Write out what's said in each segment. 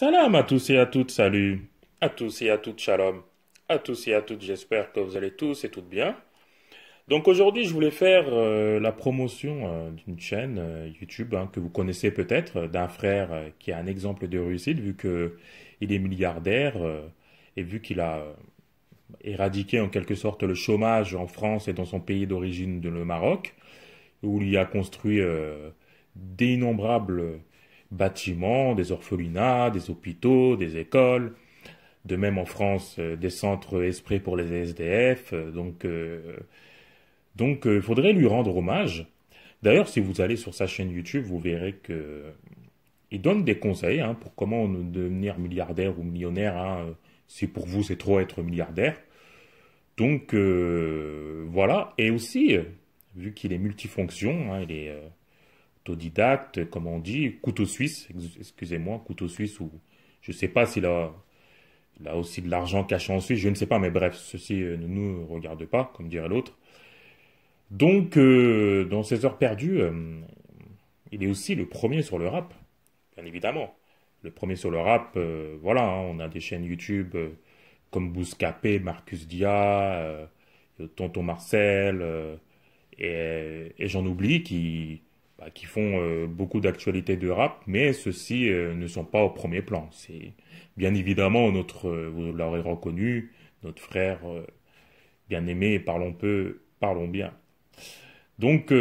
Salam à tous et à toutes, salut. À tous et à toutes, shalom. À tous et à toutes, j'espère que vous allez tous et toutes bien. Donc aujourd'hui, je voulais faire euh, la promotion euh, d'une chaîne euh, YouTube hein, que vous connaissez peut-être, d'un frère qui est un exemple de réussite vu qu'il est milliardaire et vu qu'il a éradiqué en quelque sorte le chômage en France et dans son pays d'origine, le Maroc, où il a construit d'innombrables bâtiments, des orphelinats, des hôpitaux, des écoles. De même en France, euh, des centres esprits pour les SDF. Euh, donc, euh, donc, il faudrait lui rendre hommage. D'ailleurs, si vous allez sur sa chaîne YouTube, vous verrez que il donne des conseils hein, pour comment devenir milliardaire ou millionnaire. Hein, si pour vous c'est trop être milliardaire. Donc voilà. Et aussi, vu qu'il est multifonction, hein, il est autodidacte, comme on dit, couteau suisse, excusez-moi, couteau suisse, ou je ne sais pas s'il a, aussi de l'argent caché en Suisse, je ne sais pas, mais bref, ceci euh, ne nous regarde pas, comme dirait l'autre. Donc, euh, dans ces heures perdues, euh, il est aussi le premier sur le rap, bien évidemment. Le premier sur le rap, voilà, hein, on a des chaînes YouTube comme Bouscapé, Marcus Dia, Tonton Marcel, et j'en oublie qui, bah, qui font euh, beaucoup d'actualités de rap, mais ceux-ci euh, ne sont pas au premier plan. C'est bien évidemment notre, euh, vous l'aurez reconnu, notre frère bien-aimé, parlons peu, parlons bien. Donc,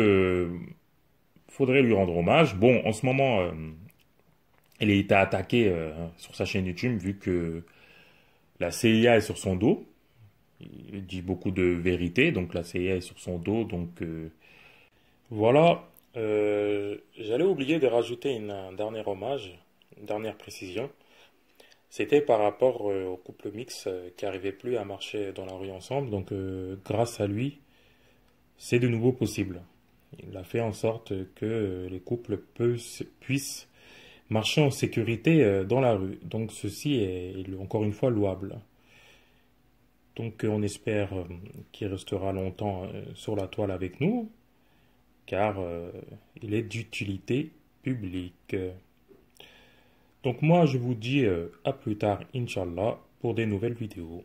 faudrait lui rendre hommage. Bon, en ce moment, elle a été attaqué sur sa chaîne YouTube vu que la CIA est sur son dos. Il dit beaucoup de vérité, donc la CIA est sur son dos. Donc voilà, euh, j'allais oublier de rajouter une, un dernier hommage, une dernière précision. C'était par rapport euh, au couple mix euh, qui n'arrivait plus à marcher dans la rue ensemble. Donc, grâce à lui, c'est de nouveau possible. Il a fait en sorte que les couples puissent marcher en sécurité dans la rue. Donc, ceci est encore une fois louable. Donc on espère qu'il restera longtemps sur la toile avec nous car euh, il est d'utilité publique. Donc moi je vous dis euh, à plus tard, Inch'Allah, pour des nouvelles vidéos.